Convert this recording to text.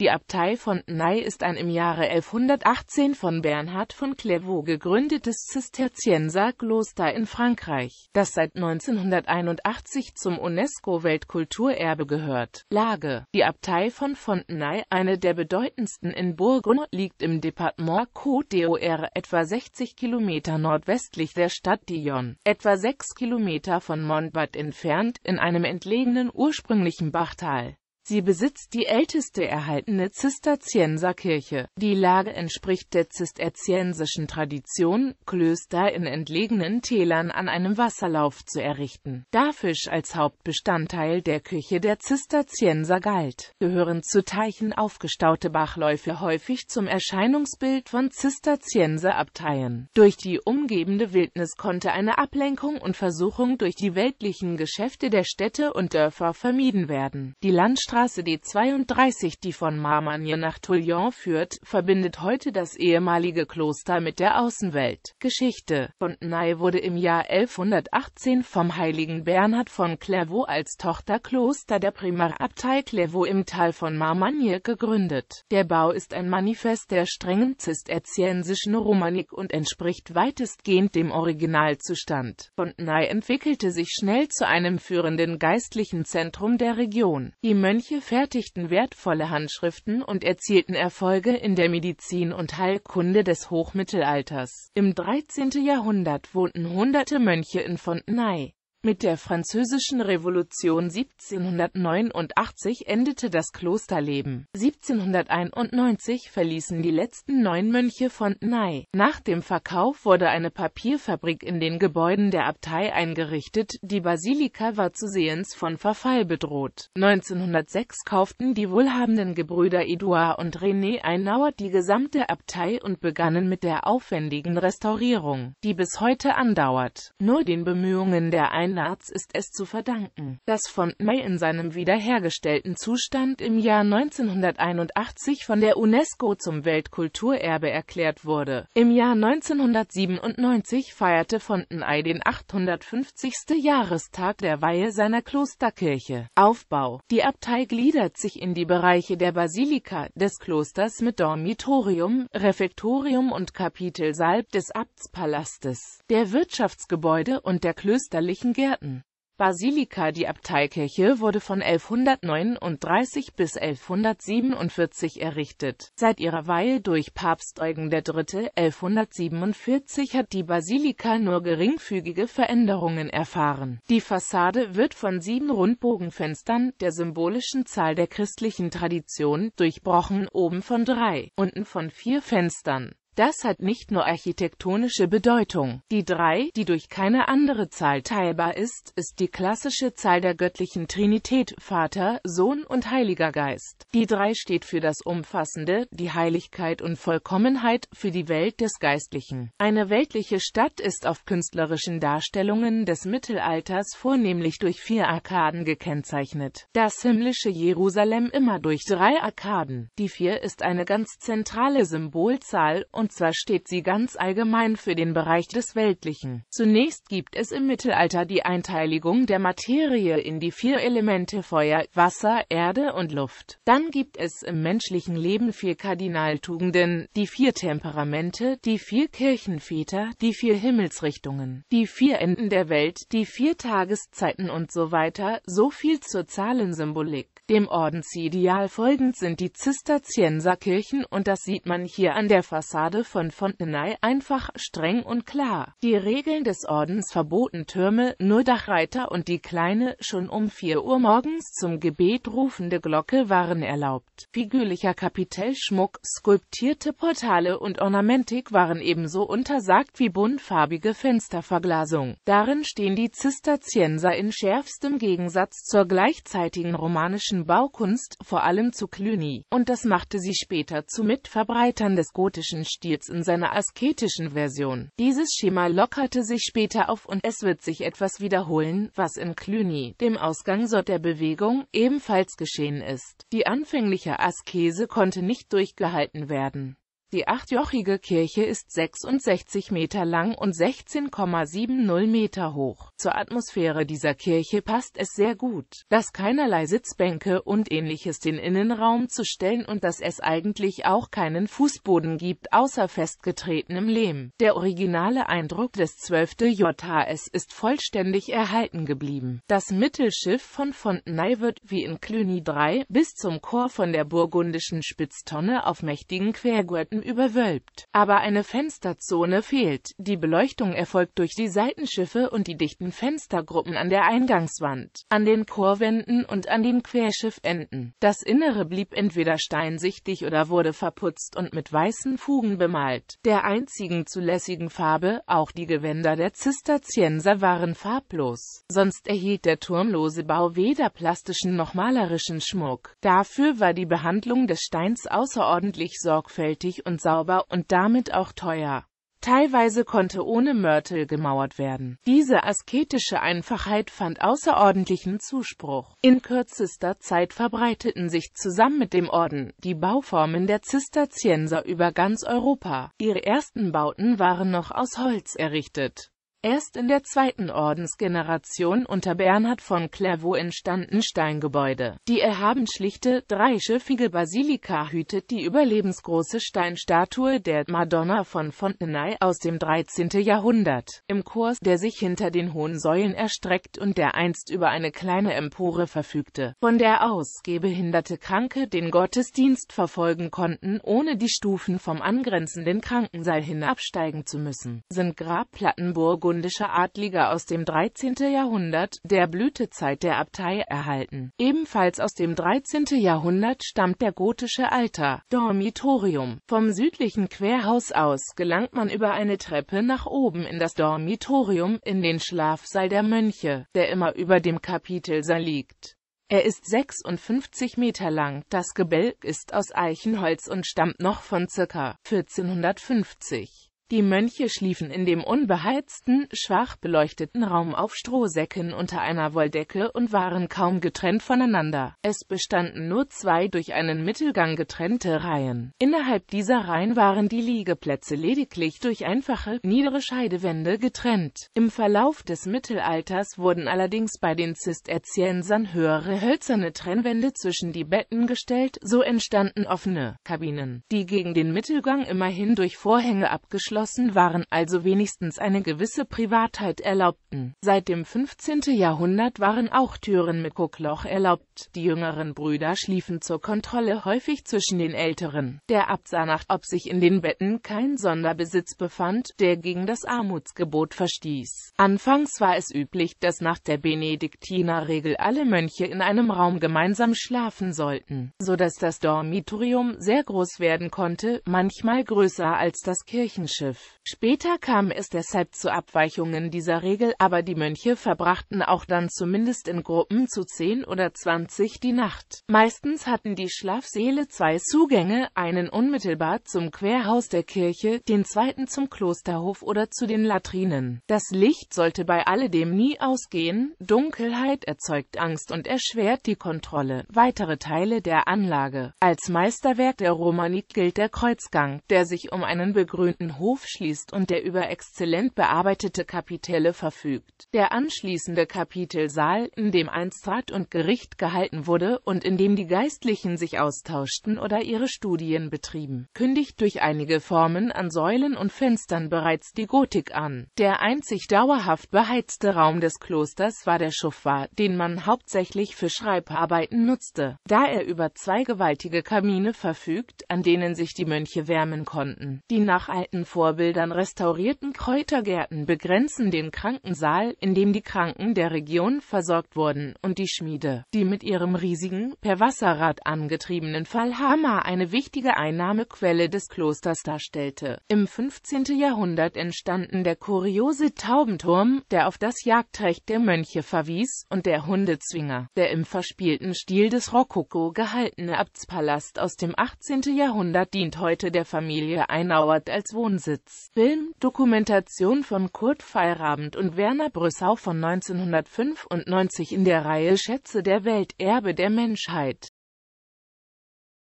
Die Abtei von Ney ist ein im Jahre 1118 von Bernhard von Clairvaux gegründetes Zisterzienserkloster in Frankreich, das seit 1981 zum UNESCO-Weltkulturerbe gehört. Lage Die Abtei von Fontenay, eine der bedeutendsten in Burgund, liegt im Departement Côte d'Or etwa 60 Kilometer nordwestlich der Stadt Dion, etwa 6 Kilometer von Montbat entfernt, in einem entlegenen ursprünglichen Bachtal. Sie besitzt die älteste erhaltene Zisterzienserkirche. Die Lage entspricht der zisterziensischen Tradition, Klöster in entlegenen Tälern an einem Wasserlauf zu errichten. Da Fisch als Hauptbestandteil der Küche der Zisterzienser galt, gehören zu Teichen aufgestaute Bachläufe häufig zum Erscheinungsbild von Zisterzienserabteien. Durch die umgebende Wildnis konnte eine Ablenkung und Versuchung durch die weltlichen Geschäfte der Städte und Dörfer vermieden werden. Die Landstraße Straße D32, die von Marmagne nach Toulon führt, verbindet heute das ehemalige Kloster mit der Außenwelt. Geschichte Fontenay wurde im Jahr 1118 vom heiligen Bernhard von Clairvaux als Tochterkloster der Primarabtei Clairvaux im Tal von Marmagne gegründet. Der Bau ist ein Manifest der strengen zisterziensischen Romanik und entspricht weitestgehend dem Originalzustand. Fontenay entwickelte sich schnell zu einem führenden geistlichen Zentrum der Region. Die Mönche Mönche fertigten wertvolle Handschriften und erzielten Erfolge in der Medizin und Heilkunde des Hochmittelalters. Im 13. Jahrhundert wohnten hunderte Mönche in Fontenay. Mit der Französischen Revolution 1789 endete das Klosterleben. 1791 verließen die letzten neun Mönche von Fontenay. Nach dem Verkauf wurde eine Papierfabrik in den Gebäuden der Abtei eingerichtet, die Basilika war zusehends von Verfall bedroht. 1906 kauften die wohlhabenden Gebrüder Edouard und René Einauer die gesamte Abtei und begannen mit der aufwendigen Restaurierung, die bis heute andauert. Nur den Bemühungen der Lennartz ist es zu verdanken, dass von May in seinem wiederhergestellten Zustand im Jahr 1981 von der UNESCO zum Weltkulturerbe erklärt wurde. Im Jahr 1997 feierte Fontenay den 850. Jahrestag der Weihe seiner Klosterkirche. Aufbau Die Abtei gliedert sich in die Bereiche der Basilika des Klosters mit Dormitorium, Refektorium und Kapitelsaal des Abtspalastes, der Wirtschaftsgebäude und der klösterlichen Gärten. Basilika Die Abteikirche wurde von 1139 bis 1147 errichtet. Seit ihrer Weihe durch Papst Eugen III. 1147 hat die Basilika nur geringfügige Veränderungen erfahren. Die Fassade wird von sieben Rundbogenfenstern, der symbolischen Zahl der christlichen Tradition, durchbrochen, oben von drei, unten von vier Fenstern. Das hat nicht nur architektonische Bedeutung. Die 3, die durch keine andere Zahl teilbar ist, ist die klassische Zahl der göttlichen Trinität Vater, Sohn und Heiliger Geist. Die 3 steht für das Umfassende, die Heiligkeit und Vollkommenheit, für die Welt des Geistlichen. Eine weltliche Stadt ist auf künstlerischen Darstellungen des Mittelalters vornehmlich durch vier Arkaden gekennzeichnet. Das himmlische Jerusalem immer durch drei Arkaden. Die 4 ist eine ganz zentrale Symbolzahl und zwar steht sie ganz allgemein für den Bereich des Weltlichen. Zunächst gibt es im Mittelalter die Einteiligung der Materie in die vier Elemente Feuer, Wasser, Erde und Luft. Dann gibt es im menschlichen Leben vier Kardinaltugenden, die vier Temperamente, die vier Kirchenväter, die vier Himmelsrichtungen, die vier Enden der Welt, die vier Tageszeiten und so weiter, so viel zur Zahlensymbolik. Dem Ordensideal folgend sind die Zisterzienserkirchen und das sieht man hier an der Fassade Lehre von Fontenay einfach, streng und klar. Die Regeln des Ordens verboten Türme, nur Dachreiter und die kleine, schon um 4 Uhr morgens zum Gebet rufende Glocke waren erlaubt. Figürlicher Kapitellschmuck, skulptierte Portale und Ornamentik waren ebenso untersagt wie buntfarbige Fensterverglasung. Darin stehen die Zisterzienser in schärfstem Gegensatz zur gleichzeitigen romanischen Baukunst, vor allem zu Cluny, und das machte sie später zu Mitverbreitern des gotischen Stils in seiner asketischen Version. Dieses Schema lockerte sich später auf und es wird sich etwas wiederholen, was in Cluny, dem Ausgangsort der Bewegung, ebenfalls geschehen ist. Die anfängliche Askese konnte nicht durchgehalten werden. Die achtjochige Kirche ist 66 Meter lang und 16,70 Meter hoch. Zur Atmosphäre dieser Kirche passt es sehr gut, dass keinerlei Sitzbänke und ähnliches den Innenraum zu stellen und dass es eigentlich auch keinen Fußboden gibt, außer festgetretenem Lehm. Der originale Eindruck des 12. JHS ist vollständig erhalten geblieben. Das Mittelschiff von Fontenay wird, wie in Cluny 3, bis zum Chor von der burgundischen Spitztonne auf mächtigen Quergurten überwölbt. Aber eine Fensterzone fehlt. Die Beleuchtung erfolgt durch die Seitenschiffe und die dichten Fenstergruppen an der Eingangswand, an den Chorwänden und an den Querschiffenden. Das Innere blieb entweder steinsichtig oder wurde verputzt und mit weißen Fugen bemalt, der einzigen zulässigen Farbe, auch die Gewänder der Zisterzienser waren farblos. Sonst erhielt der turmlose Bau weder plastischen noch malerischen Schmuck. Dafür war die Behandlung des Steins außerordentlich sorgfältig und und sauber und damit auch teuer. Teilweise konnte ohne Mörtel gemauert werden. Diese asketische Einfachheit fand außerordentlichen Zuspruch. In kürzester Zeit verbreiteten sich zusammen mit dem Orden die Bauformen der Zisterzienser über ganz Europa. Ihre ersten Bauten waren noch aus Holz errichtet. Erst in der zweiten Ordensgeneration unter Bernhard von Clairvaux entstanden Steingebäude. Die erhaben schlichte, dreischiffige Basilika hütet die überlebensgroße Steinstatue der Madonna von Fontenay aus dem 13. Jahrhundert. Im Chor, der sich hinter den hohen Säulen erstreckt und der einst über eine kleine Empore verfügte, von der aus gehbehinderte Kranke den Gottesdienst verfolgen konnten, ohne die Stufen vom angrenzenden Krankensaal hinabsteigen zu müssen, sind Grabplattenburg Burgund burgundischer Adliger aus dem 13. Jahrhundert, der Blütezeit der Abtei, erhalten. Ebenfalls aus dem 13. Jahrhundert stammt der gotische Altar, Dormitorium. Vom südlichen Querhaus aus gelangt man über eine Treppe nach oben in das Dormitorium, in den Schlafsaal der Mönche, der immer über dem Kapitelsaal liegt. Er ist 56 Meter lang, das Gebälk ist aus Eichenholz und stammt noch von ca. 1450. Die Mönche schliefen in dem unbeheizten, schwach beleuchteten Raum auf Strohsäcken unter einer Wolldecke und waren kaum getrennt voneinander. Es bestanden nur zwei durch einen Mittelgang getrennte Reihen. Innerhalb dieser Reihen waren die Liegeplätze lediglich durch einfache, niedere Scheidewände getrennt. Im Verlauf des Mittelalters wurden allerdings bei den Zisterziensern höhere hölzerne Trennwände zwischen die Betten gestellt, so entstanden offene Kabinen, die gegen den Mittelgang immerhin durch Vorhänge abgeschlossen geschlossen waren, also wenigstens eine gewisse Privatheit erlaubten. Seit dem 15. Jahrhundert waren auch Türen mit Guckloch erlaubt. Die jüngeren Brüder schliefen zur Kontrolle häufig zwischen den älteren. Der Abt sah nach, ob sich in den Betten kein Sonderbesitz befand, der gegen das Armutsgebot verstieß. Anfangs war es üblich, dass nach der Benediktinerregel alle Mönche in einem Raum gemeinsam schlafen sollten, so dass das Dormitorium sehr groß werden konnte, manchmal größer als das Kirchenschiff. Joseph. Später kam es deshalb zu Abweichungen dieser Regel, aber die Mönche verbrachten auch dann zumindest in Gruppen zu 10 oder 20 die Nacht. Meistens hatten die Schlafseele zwei Zugänge, einen unmittelbar zum Querhaus der Kirche, den zweiten zum Klosterhof oder zu den Latrinen. Das Licht sollte bei alledem nie ausgehen, Dunkelheit erzeugt Angst und erschwert die Kontrolle. Weitere Teile der Anlage. Als Meisterwerk der Romanik gilt der Kreuzgang, der sich um einen begrünten Hof aufschließt und der über exzellent bearbeitete Kapitelle verfügt. Der anschließende Kapitelsaal, in dem einst Rat und Gericht gehalten wurde und in dem die Geistlichen sich austauschten oder ihre Studien betrieben, kündigt durch einige Formen an Säulen und Fenstern bereits die Gotik an. Der einzig dauerhaft beheizte Raum des Klosters war der Schuffwar, den man hauptsächlich für Schreibarbeiten nutzte, da er über zwei gewaltige Kamine verfügt, an denen sich die Mönche wärmen konnten, die nach alten Vorschriften Vorbildern restaurierten Kräutergärten begrenzen den Krankensaal, in dem die Kranken der Region versorgt wurden, und die Schmiede, die mit ihrem riesigen, per Wasserrad angetriebenen Fallhammer eine wichtige Einnahmequelle des Klosters darstellte. Im 15. Jahrhundert entstanden der kuriose Taubenturm, der auf das Jagdrecht der Mönche verwies, und der Hundezwinger, der im verspielten Stil des Rokoko gehaltene Abtspalast aus dem 18. Jahrhundert dient heute der Familie Einauert als Wohnsitz. Lausitz. Film, Dokumentation von Kurt Feierabend und Werner Brüssau von 1995 in der Reihe Schätze der Welt, Erbe der Menschheit.